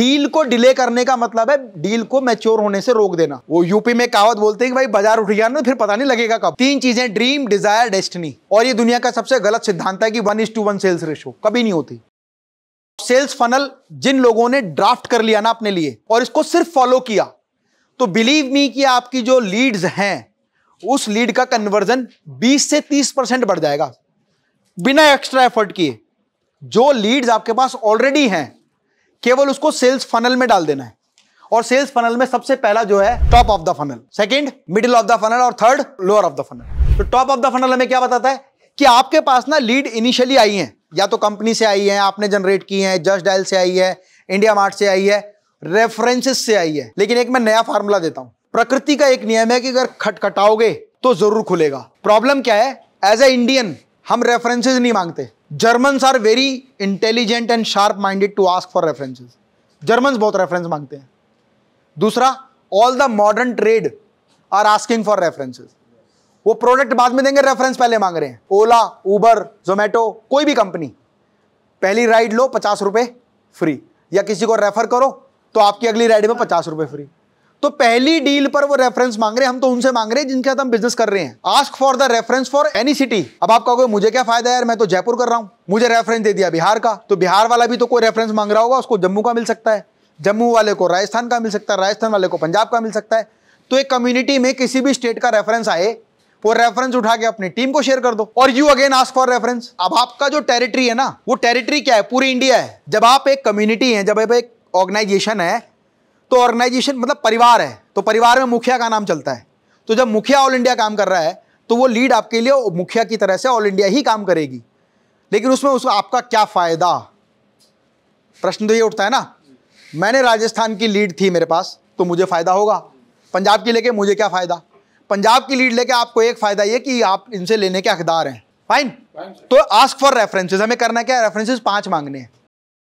deal को delay करने का मतलब है डील को मैच्योर होने से रोक देना वो यूपी में कहावत बोलते हैं कि भाई बाजार उठ गया ना फिर पता नहीं लगेगा कब तीन चीजें ड्रीम डिजायर डेस्टिनी और ये दुनिया का सबसे गलत सिद्धांत है कि one is to one sales ratio कभी नहीं होती सेल्स फनल जिन लोगों ने ड्राफ्ट कर लिया ना अपने लिए और इसको सिर्फ फॉलो किया तो बिलीव मी कि आपकी जो लीड्स हैं उस लीड का कन्वर्जन 20 से 30 परसेंट बढ़ जाएगा बिना एक्स्ट्रा एफर्ट किए जो लीड्स आपके पास ऑलरेडी हैं केवल उसको सेल्स फनल में डाल देना है और सेल्स फनल में सबसे पहला जो है top of the funnel second middle of the funnel और third lower of the funnel तो टॉप ऑफ द फनल हमें क्या बताता है कि आपके पास ना लीड इनिशियली आई है या तो कंपनी से आई है आपने जनरेट की है जस्ट डायल से आई है इंडिया मार्ट से आई है रेफरेंसेस से आई है लेकिन एक मैं नया फार्मूला देता हूं प्रकृति का एक नियम है कि अगर खटखटाओगे तो जरूर खुलेगा प्रॉब्लम क्या है एज ए इंडियन हम रेफरेंसेज नहीं मांगते Germans are very intelligent and sharp minded to ask for references Germans बहुत रेफरेंस मांगते हैं दूसरा all the modern trade are asking for references वो प्रोडक्ट बाद में देंगे रेफरेंस पहले मांग रहे हैं ओला उबर जोमेटो कोई भी कंपनी पहली राइड लो पचास रुपये फ्री या किसी को रेफर करो तो आपकी अगली राइड में पचास रुपये फ्री तो पहली डील पर वो रेफरेंस मांग रहे हैं हम तो उनसे मांग रहे हैं जिनके साथ हम बिजनेस कर रहे हैं ask for the reference for any city अब आप कहोगे मुझे क्या फायदा यार मैं तो जयपुर कर रहा हूं मुझे रेफरेंस दे दिया बिहार का तो बिहार वाला भी तो कोई रेफरेंस मांग रहा होगा उसको जम्मू का मिल सकता है जम्मू वाले को राजस्थान का मिल सकता है राजस्थान वाले को पंजाब का मिल सकता है तो एक कम्युनिटी में किसी भी स्टेट का रेफरेंस आए वो रेफरेंस उठा के अपनी टीम को शेयर कर दो और you again ask for reference अब आपका जो टेरिटरी है ना वो टेरिटरी क्या है पूरी इंडिया है जब आप एक कम्युनिटी है जब आप एक ऑर्गेनाइजेशन है तो ऑर्गेनाइजेशन मतलब परिवार है तो परिवार में मुखिया का नाम चलता है तो जब मुखिया ऑल इंडिया काम कर रहा है तो वो लीड आपके लिए मुखिया की तरह से ऑल इंडिया ही काम करेगी लेकिन उसमें उसका आपका क्या फ़ायदा प्रश्न तो ये उठता है ना मैंने राजस्थान की लीड थी मेरे पास तो मुझे फ़ायदा होगा पंजाब की लेके मुझे क्या फ़ायदा पंजाब की लीड लेके आपको एक फ़ायदा ये कि आप इनसे लेने के हकदार हैं फाइन तो आस्क फॉर रेफरेंसेज हमें करना क्या है रेफरेंसेज पांच मांगने हैं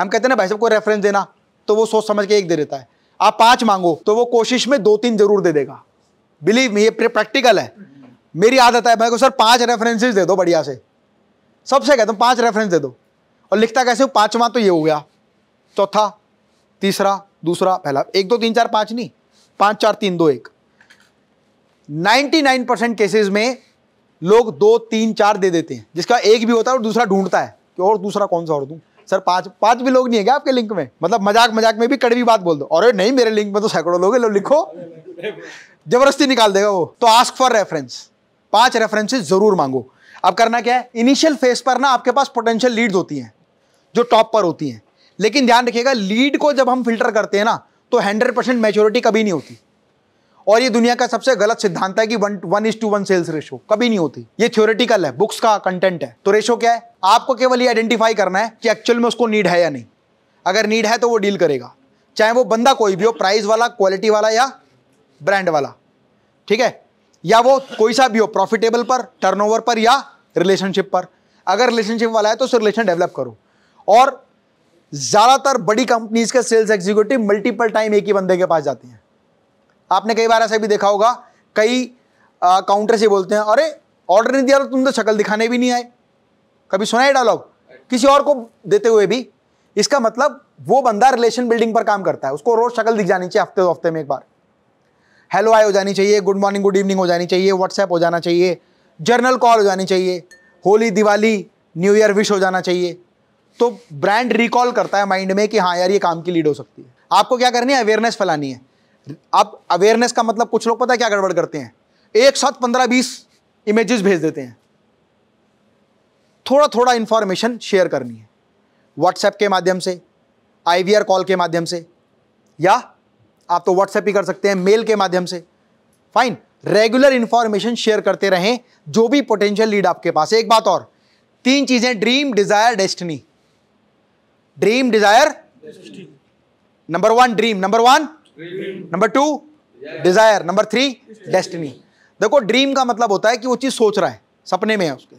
हम कहते हैं ना भाई सबको रेफरेंस देना तो वो सोच समझ के एक दे देता है आप पांच मांगो तो वो कोशिश में दो तीन जरूर दे देगा बिलीव मी ये प्रैक्टिकल है मेरी आदत है मैं को सर पांच रेफरेंसेज दे दो बढ़िया से सबसे कहता हूँ पांच रेफरेंस दे दो और लिखता कैसे हो पांचवा तो ये हो गया चौथा तीसरा दूसरा पहला एक दो तीन चार पांच नहीं पांच चार तीन दो एक नाइन परसेंट केसेज में लोग दो तीन चार दे देते हैं जिसका एक भी होता है और दूसरा ढूंढता है कि और दूसरा कौन सा और दूँ सर पाँच पाँच भी लोग नहीं है क्या आपके लिंक में मतलब मजाक मजाक में भी कड़वी बात बोल दो और नहीं मेरे लिंक में तो सैकड़ों लोग लो लिखो जबरदस्ती निकाल देगा वो तो आस्क फॉर रेफरेंस पांच रेफरेंसेज जरूर मांगो अब करना क्या है इनिशियल फेज पर ना आपके पास पोटेंशियल लीड होती हैं जो टॉप पर होती हैं लेकिन ध्यान रखिएगा लीड को जब हम फिल्टर करते हैं ना तो हंड्रेड परसेंट मेच्योरिटी कभी नहीं होती और ये दुनिया का सबसे गलत सिद्धांत है कि one one is to one sales ratio कभी नहीं होती ये थ्योरेटिकल है बुक्स का कंटेंट है तो रेशो क्या है आपको केवल ये आइडेंटिफाई करना है कि एक्चुअल में उसको नीड है या नहीं अगर नीड है तो वो डील करेगा चाहे वो बंदा कोई भी हो प्राइस वाला क्वालिटी वाला या ब्रांड वाला ठीक है या वो कोई सा भी हो प्रॉफिटेबल पर टर्नओवर पर या रिलेशनशिप पर अगर रिलेशनशिप वाला है तो उस रिलेशन डेवलप करो और ज़्यादातर बड़ी कंपनीज के सेल्स एग्जीक्यूटिव मल्टीपल टाइम एक ही बंदे के पास जाते हैं आपने कई बार ऐसा भी देखा होगा कई काउंटर से बोलते हैं अरे ऑर्डर नहीं दिया तो तुम तो शक्ल दिखाने भी नहीं आए कभी सुना है डायलॉग किसी और को देते हुए भी इसका मतलब वो बंदा रिलेशन बिल्डिंग पर काम करता है उसको रोज शक्ल दिख जानी चाहिए हफ्ते दो हफ्ते में एक बार हेलो आई हो जानी चाहिए गुड मॉर्निंग गुड इवनिंग हो जानी चाहिए व्हाट्सएप हो जाना चाहिए जर्नल कॉल हो जानी चाहिए Holi Diwali new year wish हो जाना चाहिए तो ब्रांड रिकॉल करता है माइंड में कि हाँ यार ये काम की लीड हो सकती है आपको क्या करनी है अवेयरनेस फैलानी है आप अवेयरनेस का मतलब कुछ लोग पता है क्या गड़बड़ करते हैं एक साथ पंद्रह बीस इमेजेस भेज देते हैं थोड़ा थोड़ा इंफॉर्मेशन शेयर करनी है व्हाट्सएप के माध्यम से आईवीआर कॉल के माध्यम से या आप तो व्हाट्सएप ही कर सकते हैं मेल के माध्यम से फाइन रेगुलर इंफॉर्मेशन शेयर करते रहें जो भी पोटेंशियल लीड आपके पास है एक बात और तीन चीजें dream desire destiny dream desire number one dream number one number two desire number three destiny देखो ड्रीम का मतलब होता है कि वो चीज़ सोच रहा है सपने में है उसके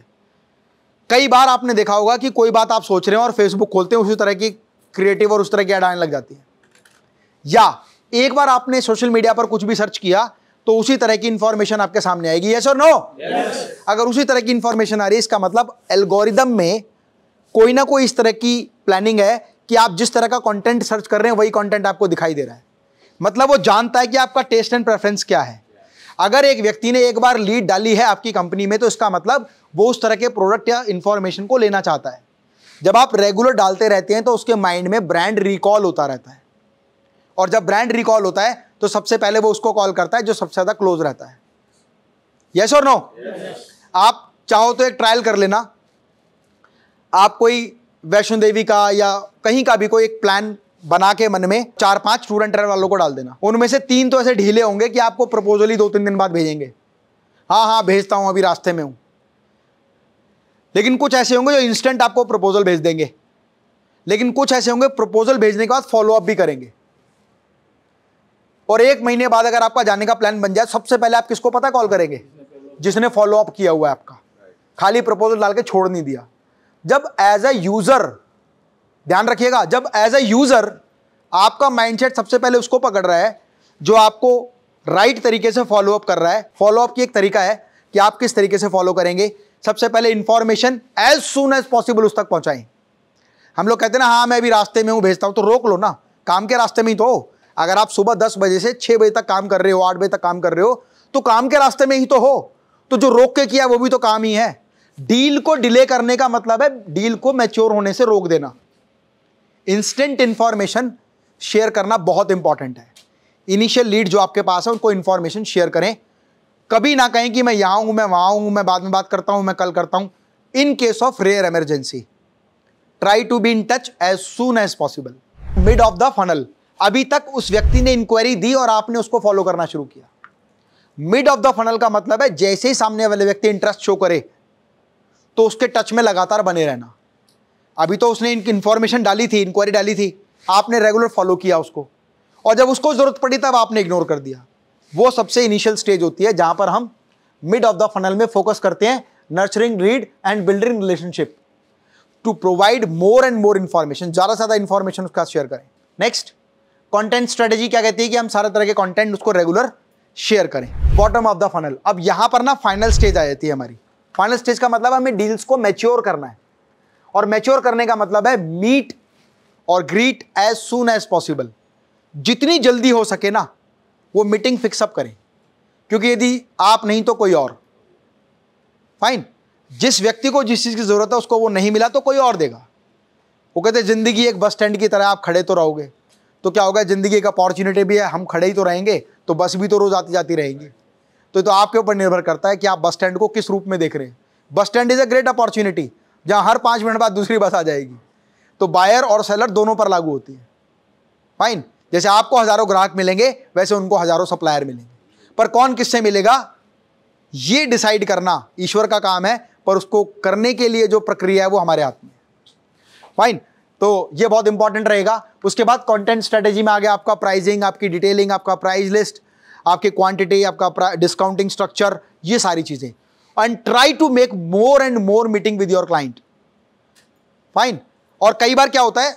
कई बार आपने देखा होगा कि कोई बात आप सोच रहे हो और फेसबुक खोलते हैं उसी तरह की क्रिएटिव और उस तरह की एड आने लग जाती है या एक बार आपने सोशल मीडिया पर कुछ भी सर्च किया तो उसी तरह की इंफॉर्मेशन आपके सामने आएगी यस और नो अगर उसी तरह की इंफॉर्मेशन आ रही है इसका मतलब एल्गोरिदम में कोई ना कोई इस तरह की प्लानिंग है कि आप जिस तरह का कंटेंट सर्च कर रहे हैं वही कंटेंट आपको दिखाई दे रहा है मतलब वो जानता है कि आपका टेस्ट एंड प्रेफरेंस क्या है अगर एक व्यक्ति ने एक बार लीड डाली है आपकी कंपनी में तो इसका मतलब वो उस तरह के प्रोडक्ट या इन्फॉर्मेशन को लेना चाहता है जब आप रेगुलर डालते रहते हैं तो उसके माइंड में ब्रांड रिकॉल होता रहता है और जब ब्रांड रिकॉल होता है तो सबसे पहले वो उसको कॉल करता है जो सबसे ज़्यादा क्लोज रहता है यस और नो आप चाहो तो एक ट्रायल कर लेना आप कोई वैष्णो देवी का या कहीं का भी कोई एक प्लान बना के मन में चार पांच स्टूडेंट ट्रेन वालों को डाल देना उनमें से तीन तो ऐसे ढीले होंगे कि आपको प्रपोजल ही दो तीन दिन बाद भेजेंगे हाँ हाँ भेजता हूँ अभी रास्ते में हूँ लेकिन कुछ ऐसे होंगे जो इंस्टेंट आपको प्रपोजल भेज देंगे लेकिन कुछ ऐसे होंगे प्रपोजल भेजने के बाद फॉलोअप भी करेंगे और एक महीने बाद अगर आपका जाने का प्लान बन जाए सबसे पहले आप किसको पता कॉल करेंगे जिसने फॉलोअप किया हुआ है आपका खाली प्रपोजल डाल के छोड़ नहीं दिया जब एज ए यूज़र ध्यान रखिएगा जब एज ए यूज़र आपका माइंडसेट सबसे पहले उसको पकड़ रहा है जो आपको राइट right तरीके से फॉलोअप कर रहा है फॉलोअप की एक तरीका है कि आप किस तरीके से फॉलो करेंगे सबसे पहले information as soon as possible उस तक पहुंचाएं हम लोग कहते हैं ना हाँ मैं अभी रास्ते में हूँ भेजता हूँ तो रोक लो ना काम के रास्ते में ही तो अगर आप सुबह दस बजे से छः बजे तक काम कर रहे हो आठ बजे तक काम कर रहे हो तो काम के रास्ते में ही तो हो तो जो रोक के किया वो भी तो काम ही है डील को डिले करने का मतलब है डील को मैच्योर होने से रोक देना इंस्टेंट इन्फॉर्मेशन शेयर करना बहुत इंपॉर्टेंट है इनिशियल लीड जो आपके पास है उनको इन्फॉर्मेशन शेयर करें कभी ना कहें कि मैं यहाँ हूँ मैं वहाँ हूँ मैं बाद में बात करता हूँ मैं कल करता हूँ in case of rare emergency try to be in touch as soon as possible mid of the funnel अभी तक उस व्यक्ति ने इंक्वायरी दी और आपने उसको फॉलो करना शुरू किया मिड ऑफ द फनल का मतलब है जैसे ही सामने वाले व्यक्ति इंटरेस्ट शो करे तो उसके टच में लगातार बने रहना अभी तो उसने इनकी इन्फॉर्मेशन डाली थी इंक्वायरी डाली थी आपने रेगुलर फॉलो किया उसको और जब उसको ज़रूरत पड़ी तब आपने इग्नोर कर दिया वो सबसे इनिशियल स्टेज होती है जहाँ पर हम मिड ऑफ द फनल में फोकस करते हैं nurturing lead and building relationship to provide more and more information ज़्यादा से ज़्यादा इन्फॉर्मेशन उसका शेयर करें नेक्स्ट कंटेंट स्ट्रेटेजी क्या कहती है कि हम सारे तरह के कंटेंट उसको रेगुलर शेयर करें बॉटम ऑफ द फनल अब यहाँ पर ना फाइनल स्टेज आ जाती है हमारी फाइनल स्टेज का मतलब हमें डील्स को मेच्योर करना है और मैच्योर करने का मतलब है मीट और greet as soon as possible जितनी जल्दी हो सके ना वो मीटिंग फिक्सअप करें क्योंकि यदि आप नहीं तो कोई और फाइन जिस व्यक्ति को जिस चीज़ की ज़रूरत है उसको वो नहीं मिला तो कोई और देगा वो कहते हैं ज़िंदगी एक बस स्टैंड की तरह आप खड़े तो रहोगे तो क्या होगा ज़िंदगी एक अपॉर्चुनिटी भी है हम खड़े ही तो रहेंगे तो बस भी तो रोज़ आती जाती रहेगी तो तो आपके ऊपर निर्भर करता है कि आप बस स्टैंड को किस रूप में देख रहे हैं bus stand is a great opportunity जहाँ हर पाँच मिनट बाद दूसरी बस आ जाएगी तो बायर और सेलर दोनों पर लागू होती है फाइन जैसे आपको हज़ारों ग्राहक मिलेंगे वैसे उनको हज़ारों सप्लायर मिलेंगे पर कौन किससे मिलेगा ये डिसाइड करना ईश्वर का काम है पर उसको करने के लिए जो प्रक्रिया है वो हमारे हाथ में फाइन तो ये बहुत इंपॉर्टेंट रहेगा उसके बाद कंटेंट स्ट्रेटेजी में आ गया आपका प्राइजिंग आपकी डिटेलिंग आपका प्राइस लिस्ट आपकी क्वांटिटी आपका डिस्काउंटिंग स्ट्रक्चर ये सारी चीज़ें and try to make more and more meeting with your client fine और कई बार क्या होता है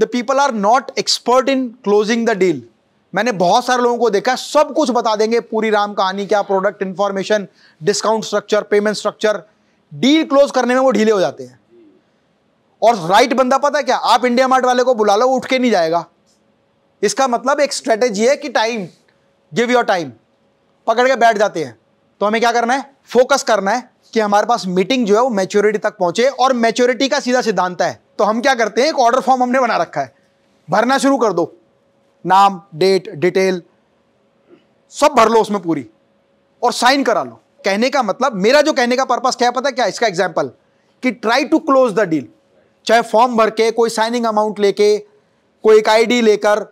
the people are not expert in closing the deal मैंने बहुत सारे लोगों को देखा सब कुछ बता देंगे पूरी राम कहानी क्या product information discount structure payment structure deal close करने में वो ढीले हो जाते हैं और राइट बंदा पता है क्या आप इंडिया मार्ट वाले को बुला लो उठ के नहीं जाएगा इसका मतलब एक स्ट्रेटेजी है कि टाइम गिव योर टाइम पकड़ के बैठ जाते हैं तो हमें क्या करना है फोकस करना है कि हमारे पास मीटिंग जो है वो मैच्योरिटी तक पहुंचे और मैच्योरिटी का सीधा सिद्धांत है तो हम क्या करते हैं एक ऑर्डर फॉर्म हमने बना रखा है भरना शुरू कर दो नाम डेट डिटेल सब भर लो उसमें पूरी और साइन करा लो कहने का मतलब मेरा जो कहने का पर्पज क्या पता है क्या इसका एग्जाम्पल कि try to close the deal चाहे फॉर्म भर के कोई साइनिंग अमाउंट लेके कोई एक आईडी लेकर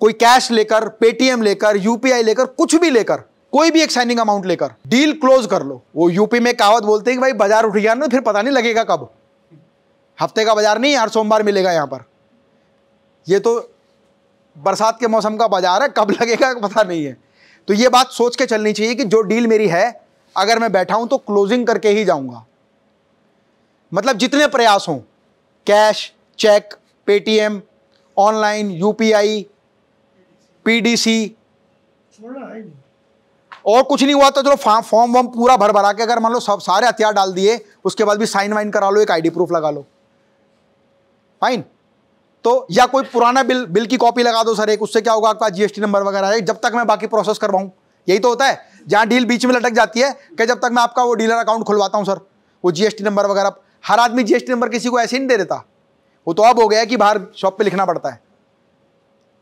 कोई कैश लेकर पेटीएम लेकर यूपीआई लेकर कुछ भी लेकर कोई भी एक साइनिंग अमाउंट लेकर डील क्लोज कर लो वो यूपी में कहावत बोलते हैं कि भाई बाजार उठ गया ना फिर पता नहीं लगेगा कब हफ्ते का बाजार नहीं हर सोमवार मिलेगा यहाँ पर ये तो बरसात के मौसम का बाजार है कब लगेगा पता नहीं है तो ये बात सोच के चलनी चाहिए कि जो डील मेरी है अगर मैं बैठा हूं तो क्लोजिंग करके ही जाऊंगा मतलब जितने प्रयास हों cash cheque Paytm online UPI PDC छोड़ना है और कुछ नहीं हुआ तो चलो फॉर्म फॉर्म वॉर्म पूरा भर भरा के अगर मान लो सब सारे हथियार डाल दिए उसके बाद भी साइन वाइन करा लो एक आईडी प्रूफ लगा लो फाइन तो या कोई पुराना बिल बिल की कॉपी लगा दो सर एक उससे क्या होगा आपका जीएसटी नंबर वगैरह है जब तक मैं बाकी प्रोसेस करवाऊँ यही तो होता है जहाँ डील बीच में लटक जाती है कि जब तक मैं आपका वो डीलर अकाउंट खुलवाता हूँ सर वो जीएसटी नंबर वगैरह हर आदमी जीएसटी नंबर किसी को ऐसे नहीं दे देता वो तो अब हो गया कि बाहर शॉप पर लिखना पड़ता है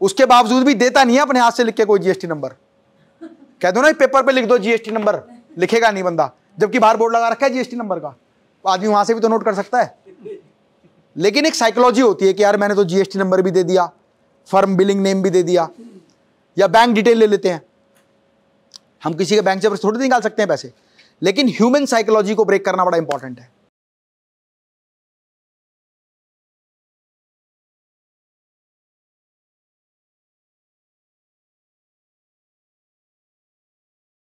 उसके बावजूद भी देता नहीं है अपने हाथ से लिख के कोई जीएसटी नंबर कह दो ना पेपर पे लिख दो जीएसटी नंबर लिखेगा नहीं बंदा जबकि बाहर बोर्ड लगा रखा है जीएसटी नंबर का आदमी वहां से भी तो नोट कर सकता है लेकिन एक साइकोलॉजी होती है कि यार मैंने तो जीएसटी नंबर भी दे दिया फर्म बिलिंग नेम भी दे दिया या बैंक डिटेल ले लेते हैं हम किसी के बैंक से थोड़ी निकाल सकते हैं पैसे लेकिन ह्यूमन साइकोलॉजी को ब्रेक करना बड़ा इंपॉर्टेंट है